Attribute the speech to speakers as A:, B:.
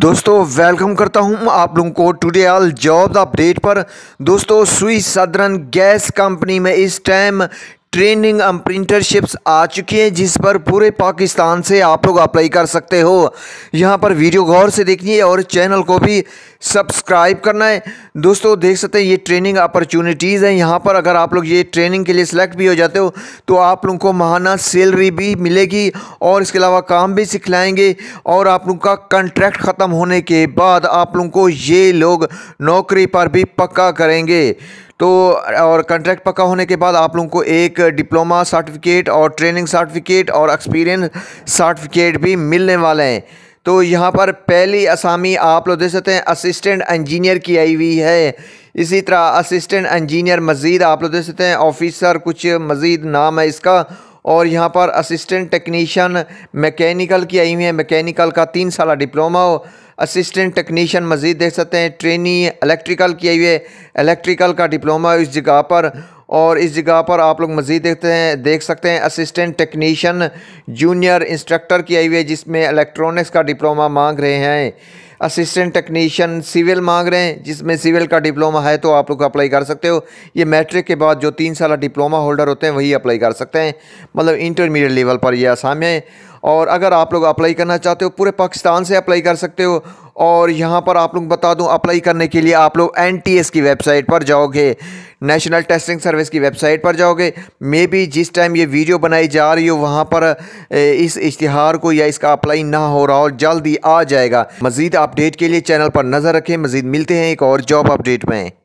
A: दोस्तों वेलकम करता हूं आप लोगों को टुडे ऑल जॉब अपडेट पर दोस्तों स्वी सदरन गैस कंपनी में इस टाइम ट्रेनिंग अप्रेंटिसशिप्स आ चुकी हैं जिस पर पूरे पाकिस्तान से आप लोग अप्लाई कर सकते हो यहाँ पर वीडियो गौर से देखनी है और चैनल को भी सब्सक्राइब करना है दोस्तों देख सकते हैं ये ट्रेनिंग अपॉर्चुनिटीज़ हैं यहाँ पर अगर आप लोग ये ट्रेनिंग के लिए सिलेक्ट भी हो जाते हो तो आप लोगों को महाना सैलरी भी मिलेगी और इसके अलावा काम भी सिखलाएंगे और आप लोग का कंट्रैक्ट ख़त्म होने के बाद आप लोगों को ये लोग नौकरी पर भी पक्का करेंगे तो और कंट्रैक्ट पक्का होने के बाद आप लोगों को एक डिप्लोमा सर्टिफिकेट और ट्रेनिंग सर्टिफिकेट और एक्सपीरियंस सर्टिफिकेट भी मिलने वाले हैं तो यहाँ पर पहली असामी आप लोग देख सकते हैं असिस्टेंट इंजीनियर की आई हुई है इसी तरह असिस्टेंट इंजीनियर मज़ीद आप लोग देख सकते हैं ऑफिसर कुछ मज़ीद नाम है इसका और यहाँ पर असिस्टेंट टेक्नीशियन मैकेनिकल की आई हुई है मैकेनिकल का तीन साल डिप्लोमा हो असिस्टेंट टेक्नीशियन मज़ीद देख सकते हैं ट्रेनी इलेक्ट्रिकल किए हुए इलेक्ट्रिकल का डिप्लोमा इस जगह पर और इस जगह पर आप लोग मज़ीद देखते हैं देख सकते हैं असिस्टेंट टेक्नीशियन जूनियर इंस्ट्रक्टर किए हुए जिसमें इलेक्ट्रॉनिक्स का डिप्लोमा मांग रहे हैं असिस्टेंट टेक्नीशियन सिविल मांग रहे हैं जिसमें सिविल का डिप्लोमा है तो आप लोग अप्लाई कर सकते हो ये मैट्रिक के बाद जो तीन साल डिप्लोमा होल्डर होते हैं वही अप्लाई कर सकते हैं मतलब इंटरमीडिएट लेवल पर यह आसाम है और अगर आप लोग अप्लाई करना चाहते हो पूरे पाकिस्तान से अप्लाई कर सकते हो और यहाँ पर आप लोग बता दूँ अप्लाई करने के लिए आप लोग एन की वेबसाइट पर जाओगे नेशनल टेस्टिंग सर्विस की वेबसाइट पर जाओगे मे बी जिस टाइम ये वीडियो बनाई जा रही हो वहाँ पर इस इश्तहार को या इसका अप्लाई ना हो रहा हो जल्द ही आ जाएगा मज़ीद अपडेट के लिए चैनल पर नज़र रखें मज़ीद मिलते हैं एक और जॉब अपडेट में